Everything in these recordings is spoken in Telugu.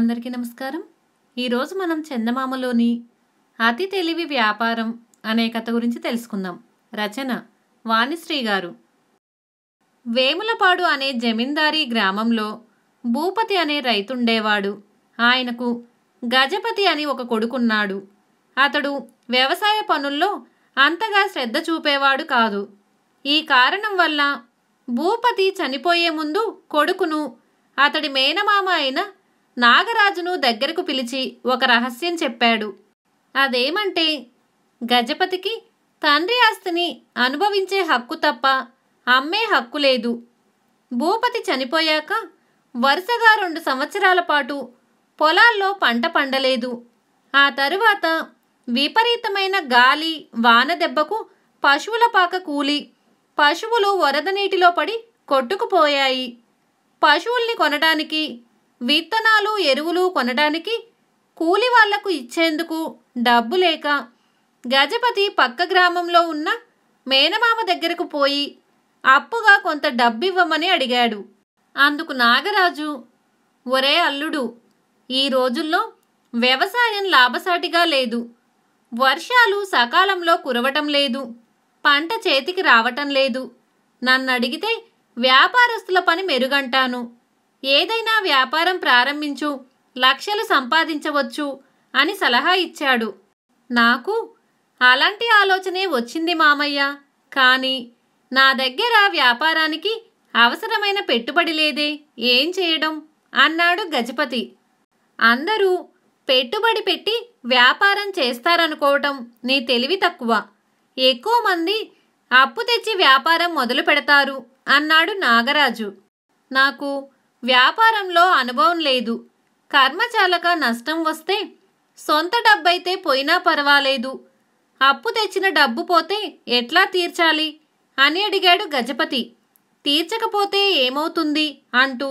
అందరికీ నమస్కారం ఈరోజు మనం చందమామలోని అతి తెలివి వ్యాపారం అనే కథ గురించి తెలుసుకుందాం రచన వాణిశ్రీ గారు వేములపాడు అనే జమీందారీ గ్రామంలో భూపతి అనే రైతుండేవాడు ఆయనకు గజపతి అని ఒక కొడుకున్నాడు అతడు వ్యవసాయ పనుల్లో అంతగా శ్రద్ధ చూపేవాడు కాదు ఈ కారణం వల్ల భూపతి చనిపోయే ముందు కొడుకును అతడి మేనమామ అయిన నాగరాజును దగ్గరకు పిలిచి ఒక రహస్యం చెప్పాడు అదేమంటే గజపతికి తండ్రి ఆస్తిని అనుభవించే హక్కు తప్ప అమ్మే హక్కు లేదు భూపతి చనిపోయాక వరుసగా రెండు సంవత్సరాల పాటు పొలాల్లో పంట పండలేదు ఆ తరువాత విపరీతమైన గాలి వాన దెబ్బకు పశువుల పాక కూలి పశువులు వరద నీటిలో పడి కొట్టుకుపోయాయి పశువుల్ని కొనడానికి విత్తనాలు ఎరువులు కొనడానికి కూలి వాళ్లకు ఇచ్చేందుకు డబ్బు లేక గజపతి పక్క గ్రామంలో ఉన్న మేనమామ దగ్గరకు పోయి అప్పుగా కొంత డబ్బివ్వమని అడిగాడు అందుకు నాగరాజు ఒరే అల్లుడు ఈ రోజుల్లో వ్యవసాయం లాభసాటిగా లేదు వర్షాలు సకాలంలో కురవటం లేదు పంట చేతికి రావటం లేదు నన్ను అడిగితే వ్యాపారస్తుల పని మెరుగంటాను ఏదైనా వ్యాపారం ప్రారంభించు లక్షలు సంపాదించవచ్చు అని సలహా ఇచ్చాడు నాకు అలాంటి ఆలోచనే వచ్చింది మామయ్య కానీ నా దగ్గర వ్యాపారానికి అవసరమైన పెట్టుబడి లేదే ఏం చేయడం అన్నాడు గజపతి అందరూ పెట్టుబడి పెట్టి వ్యాపారం చేస్తారనుకోవటం నీ తెలివి తక్కువ ఎక్కువ మంది అప్పు తెచ్చి వ్యాపారం మొదలు పెడతారు అన్నాడు నాగరాజు నాకు వ్యాపారంలో అనుభవం లేదు కర్మచాలక నష్టం వస్తే సొంత డబ్బైతే పోయినా పర్వాలేదు అప్పు తెచ్చిన డబ్బు పోతే ఎట్లా తీర్చాలి అని అడిగాడు గజపతి తీర్చకపోతే ఏమవుతుంది అంటూ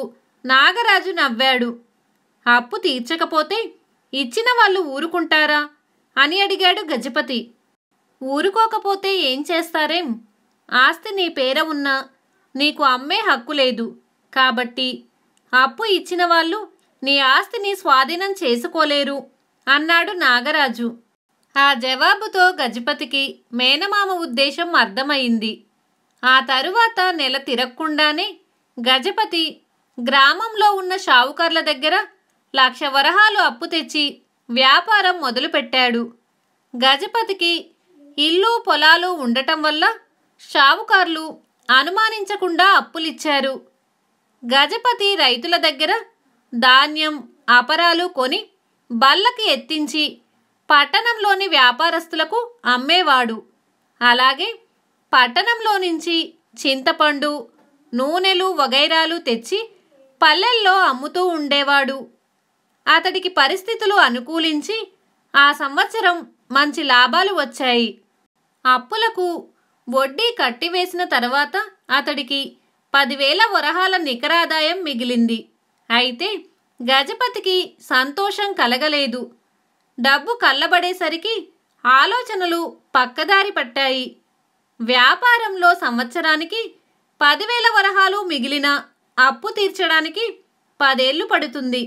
నాగరాజు నవ్వాడు అప్పు తీర్చకపోతే ఇచ్చిన వాళ్ళు ఊరుకుంటారా అని అడిగాడు గజపతి ఊరుకోకపోతే ఏం చేస్తారేం ఆస్తి నీ పేర ఉన్నా నీకు అమ్మే హక్కు లేదు కాబట్టి అప్పు ఇచ్చిన వాళ్ళు నీ ఆస్తిని స్వాధీనం చేసుకోలేరు అన్నాడు నాగరాజు ఆ జవాబుతో గజపతికి మేనమామ ఉద్దేశం అర్థమైంది ఆ తరువాత నెల తిరక్కుండానే గజపతి గ్రామంలో ఉన్న షావుకర్ల దగ్గర లక్ష వరహాలు అప్పు తెచ్చి వ్యాపారం మొదలుపెట్టాడు గజపతికి ఇల్లు పొలాలు ఉండటం వల్ల షావుకార్లు అనుమానించకుండా అప్పులిచ్చారు గజపతి రైతుల దగ్గర ధాన్యం అపరాలు కొని బళ్ళకి ఎత్తించి పట్టణంలోని వ్యాపారస్తులకు అమ్మేవాడు అలాగే పట్టణంలో నుంచి చింతపండు నూనెలు వగైరాలు తెచ్చి పల్లెల్లో అమ్ముతూ ఉండేవాడు అతడికి పరిస్థితులు అనుకూలించి ఆ సంవత్సరం మంచి లాభాలు వచ్చాయి అప్పులకు వడ్డీ కట్టివేసిన తర్వాత అతడికి పదివేల వరహాల నికరాదాయం మిగిలింది అయితే గజపతికి సంతోషం కలగలేదు డబ్బు కళ్ళబడేసరికి ఆలోచనలు పక్కదారి పట్టాయి వ్యాపారంలో సంవత్సరానికి పదివేల వరహాలు మిగిలిన అప్పు తీర్చడానికి పదేళ్లు పడుతుంది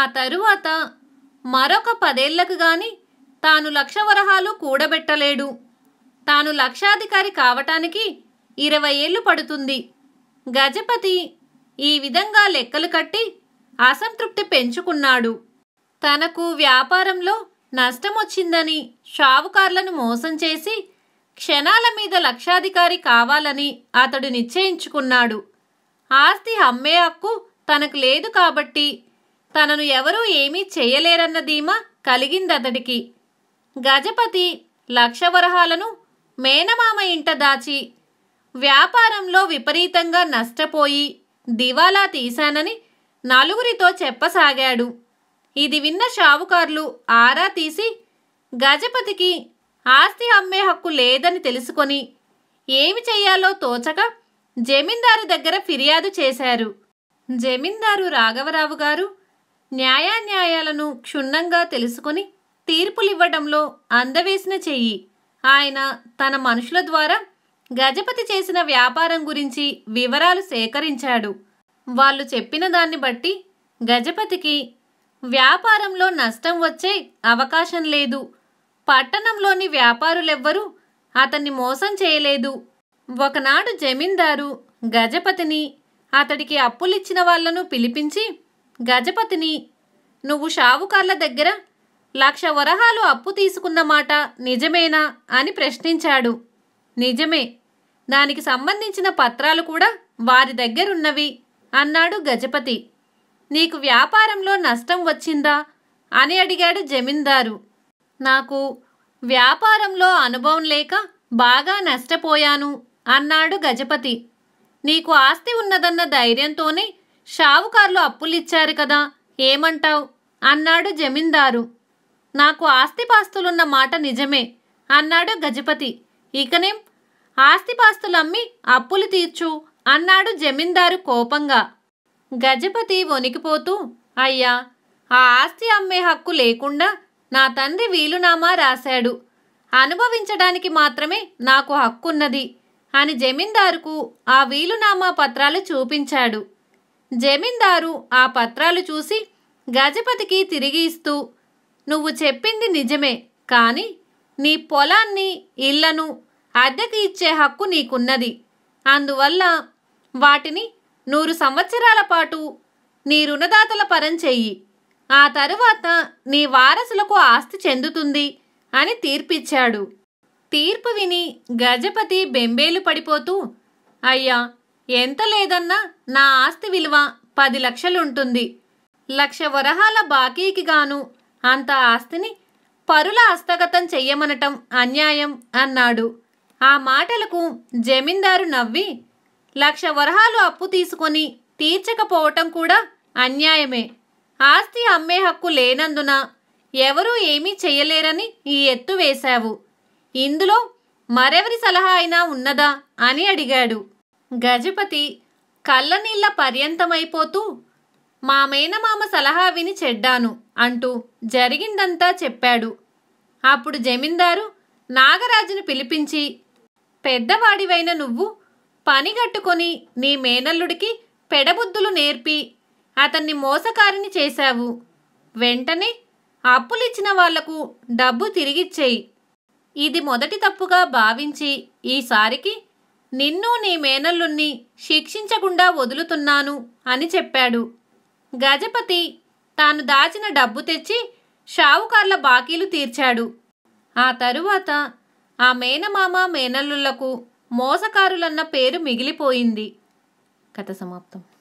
ఆ తరువాత మరొక పదేళ్లకు గాని తాను లక్ష వరహాలు కూడబెట్టలేడు తాను లక్షాధికారి కావటానికి ఇరవై ఏళ్ళు పడుతుంది గజపతి ఈ విధంగా లెక్కలు కట్టి అసంతృప్తి పెంచుకున్నాడు తనకు వ్యాపారంలో నష్టమొచ్చిందని షావుకార్లను మోసం చేసి క్షణాల మీద లక్షాధికారి కావాలని అతడు నిశ్చయించుకున్నాడు ఆస్తి అమ్మే హక్కు తనకు లేదు కాబట్టి తనను ఎవరూ ఏమీ చేయలేరన్న ధీమా కలిగిందతడికి గజపతి లక్షవరహాలను మేనమామ ఇంట దాచి వ్యాపారంలో విపరీతంగా నష్టపోయి దివాలా తీశానని నలుగురితో చెప్పసాగాడు ఇది విన్న షావుకార్లు ఆరా తీసి గజపతికి ఆస్తి అమ్మే హక్కు లేదని తెలుసుకొని ఏమి చేయాలో తోచక జమీందారు దగ్గర ఫిర్యాదు చేశారు జమీందారు రాఘవరావు గారు న్యాయాన్యాయాలను క్షుణ్ణంగా తెలుసుకుని తీర్పులివ్వడంలో అందవేసిన చెయ్యి ఆయన తన మనుషుల ద్వారా గజపతి చేసిన వ్యాపారం గురించి వివరాలు సేకరించాడు వాళ్ళు చెప్పిన దాన్ని బట్టి గజపతికి వ్యాపారంలో నష్టం వచ్చే అవకాశం లేదు పట్టణంలోని వ్యాపారులెవ్వరూ అతన్ని మోసం చేయలేదు ఒకనాడు జమీందారు గజపతిని అతడికి అప్పులిచ్చిన వాళ్లను పిలిపించి గజపతిని నువ్వు షావుకార్ల దగ్గర లక్ష వరహాలు అప్పు తీసుకున్నమాట నిజమేనా అని ప్రశ్నించాడు నిజమే దానికి సంబంధించిన పత్రాలు కూడా వారి దగ్గరున్నవి అన్నాడు గజపతి నీకు వ్యాపారంలో నష్టం వచ్చిందా అని అడిగాడు జమీందారు నాకు వ్యాపారంలో అనుభవం లేక బాగా నష్టపోయాను అన్నాడు గజపతి నీకు ఆస్తి ఉన్నదన్న ధైర్యంతోనే షావుకారులు అప్పులిచ్చారు కదా ఏమంటావు అన్నాడు జమీందారు నాకు ఆస్తిపాస్తులున్న మాట నిజమే అన్నాడు గజపతి ఇకనేం ఆస్తిపాస్తులమ్మి అప్పులు తీర్చు అన్నాడు జమీందారు కోపంగా గజపతి వణికిపోతూ అయ్యా ఆ ఆస్తి అమ్మే హక్కు లేకుండా నా తండ్రి వీలునామా రాశాడు అనుభవించడానికి మాత్రమే నాకు హక్కున్నది అని జమీందారుకు ఆ వీలునామా పత్రాలు చూపించాడు జమీందారు ఆ పత్రాలు చూసి గజపతికి తిరిగి ఇస్తూ నువ్వు చెప్పింది నిజమే కానీ నీ పొలాన్ని ఇళ్లను అద్దెకి ఇచ్చే హక్కు నీకున్నది అందువల్ల వాటిని నూరు సంవత్సరాల పాటు నీ రుణదాతల పరం చెయ్యి ఆ తరువాత నీ వారసులకు ఆస్తి చెందుతుంది అని తీర్పిచ్చాడు తీర్పు విని గజపతి బెంబేలు పడిపోతూ అయ్యా ఎంత లేదన్నా నా ఆస్తి విలువ పది లక్షలుంటుంది లక్ష వరహాల బాకీకి గాను అంత ఆస్తిని పరుల హస్తగతం చెయ్యమనటం అన్యాయం అన్నాడు ఆ మాటలకు జమీందారు నవ్వి లక్ష వరహాలు అప్పు తీసుకొని తీర్చకపోవటం కూడా అన్యాయమే ఆస్తి అమ్మే హక్కు లేనందున ఎవరూ ఏమీ చేయలేరని ఈ ఎత్తు వేశావు ఇందులో మరెవరి సలహా అయినా ఉన్నదా అని అడిగాడు గజపతి కళ్ళనీళ్ల పర్యంతమైపోతూ మా మేనమామ సలహా విని చెడ్డాను అంటూ జరిగిందంతా చెప్పాడు అప్పుడు జమీందారు నాగరాజును పిలిపించి పెద్దవాడివైన నువ్వు పనిగట్టుకొని నీ మేనల్లుడికి పెడబుద్ధులు నేర్పి అతన్ని మోసకారిని చేశావు వెంటనే అప్పులిచ్చిన వాళ్లకు డబ్బు తిరిగిచ్చేయి ఇది మొదటి తప్పుగా భావించి ఈసారికి నిన్ను నీ మేనల్లుణ్ణి శిక్షించకుండా వదులుతున్నాను అని చెప్పాడు గజపతి తాను దాచిన డబ్బు తెచ్చి షావుకార్ల బాకీలు తీర్చాడు ఆ తరువాత ఆ మేనమామ మేనల్లులకు మోసకారులన్న పేరు మిగిలిపోయింది కథ సమాప్తం